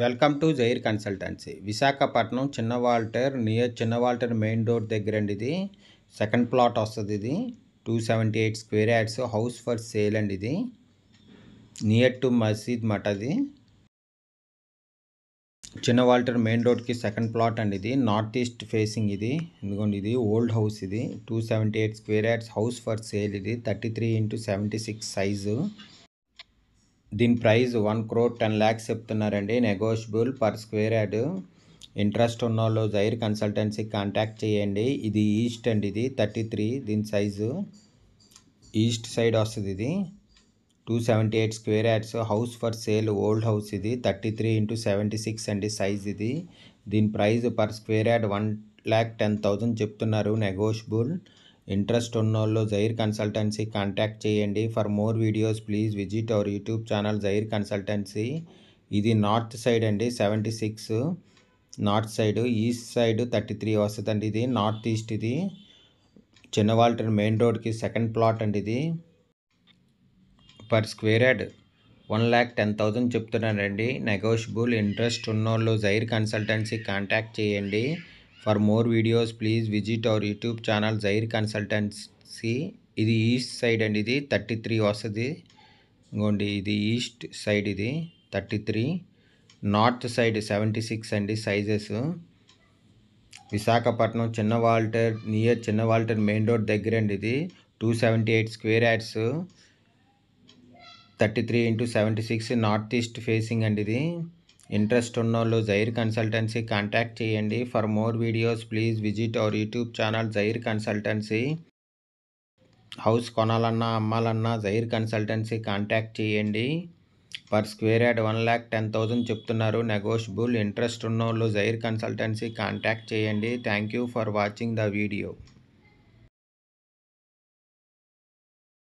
welcome to Zair consultancy Visakhapatnam Chinna Waltair near Chinna Waltair main road దగ్గర అండి ఇది సెకండ్ ప్లాట్ వస్తుంది ఇది two seventy eight square yards house for sale అండి ఇది నియర్ టు మసీద్ మఠ అది చిన్న వాల్టర్ మెయిన్ రోడ్కి సెకండ్ ప్లాట్ అండి ఇది నార్త్ ఈస్ట్ ఫేసింగ్ ఇది ఎందుకంటే ఇది ఓల్డ్ హౌస్ ఇది two seventy eight square yards house for sale ఇది thirty three into seventy six size దీని price one crore ten lakhs చెప్తున్నారండి negotiable per square yard interest ఉన్న వాళ్ళు జైర్ కన్సల్టెన్సీ కాంటాక్ట్ చేయండి ఇది ఈస్ట్ అండి ఇది థర్టీ త్రీ దీని సైజు ఈస్ట్ సైడ్ వస్తుంది ఇది two seventy eight square yards house for sale old house ఇది thirty three into seventy six అండి సైజ్ ఇది దీని price per square yard one lakh ten thousand చెప్తున్నారు నెగోషియబుల్ ఇంట్రెస్ట్ ఉన్నోళ్ళు జైర్ కన్సల్టెన్సీ కాంటాక్ట్ చేయండి for more videos please visit our YouTube channel Jair consultancy ఇది north side అండి seventy six north side east side thirty three వస్తుంది అండి ఇది north east ఇది Chinnawaltair main రోడ్కి సెకండ్ ప్లాట్ అండి ఇది per square yard one lakh ten thousand చెప్తున్నానండి నెగోషియబుల్ ఇంట్రెస్ట్ ఉన్నోళ్ళు జైర్ కన్సల్టెన్సీ కాంటాక్ట్ చేయండి for more videos please visit our YouTube channel Jair consultancy ఇది ఈస్ట్ సైడ్ అండి ఇది థర్టీ త్రీ వస్తుంది ఇంకోండి ఇది ఈస్ట్ సైడ్ ఇది thirty three north side seventy six అండి sizes Visakhapatnam Chinna Waltair near Chinna Waltair main road దగ్గర అండి ఇది two seventy eight square yards thirty three into seventy six north east facing అండి ఇది ఇంట్రెస్ట్ ఉన్నోళ్ళు జైర్ కన్సల్టెన్సీ కాంటాక్ట్ చేయండి for more videos please visit our YouTube channel Jair consultancy house కొనాలన్నా అమ్మాలన్నా Zair consultancy contact చేయండి per square yard one lakh ten thousand చెప్తున్నారు negotiable interest ఉన్నోళ్ళు Jair consultancy contact చేయండి thank you for watching the video